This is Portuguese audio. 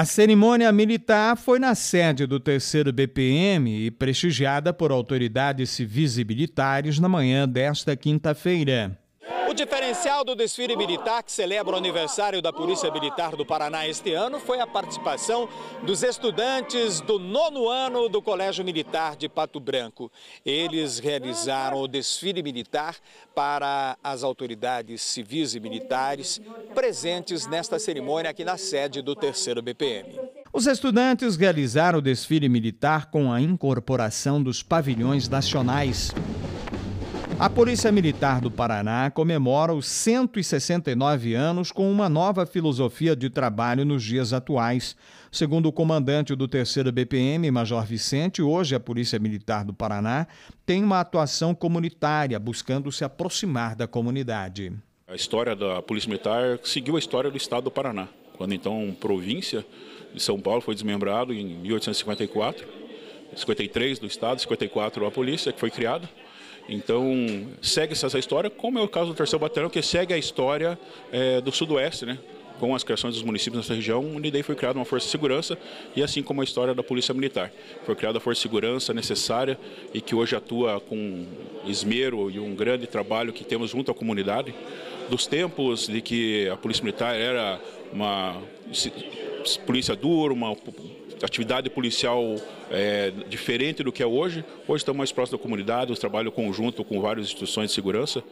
A cerimônia militar foi na sede do terceiro BPM e prestigiada por autoridades civis e militares na manhã desta quinta-feira diferencial do desfile militar que celebra o aniversário da Polícia Militar do Paraná este ano foi a participação dos estudantes do nono ano do Colégio Militar de Pato Branco. Eles realizaram o desfile militar para as autoridades civis e militares presentes nesta cerimônia aqui na sede do terceiro BPM. Os estudantes realizaram o desfile militar com a incorporação dos pavilhões nacionais. A Polícia Militar do Paraná comemora os 169 anos com uma nova filosofia de trabalho nos dias atuais. Segundo o comandante do 3 BPM, Major Vicente, hoje a Polícia Militar do Paraná tem uma atuação comunitária, buscando se aproximar da comunidade. A história da Polícia Militar seguiu a história do Estado do Paraná, quando então província de São Paulo foi desmembrado em 1854, 53 do Estado, 54 a Polícia, que foi criada. Então, segue essa história, como é o caso do terceiro batalhão, que segue a história é, do Sudoeste, né? com as criações dos municípios nessa região, onde daí foi criada uma força de segurança e assim como a história da Polícia Militar. Foi criada a força de segurança necessária e que hoje atua com esmero e um grande trabalho que temos junto à comunidade. Dos tempos de que a Polícia Militar era uma polícia dura, uma atividade policial é, diferente do que é hoje. Hoje estamos mais próximos da comunidade, o trabalho conjunto com várias instituições de segurança.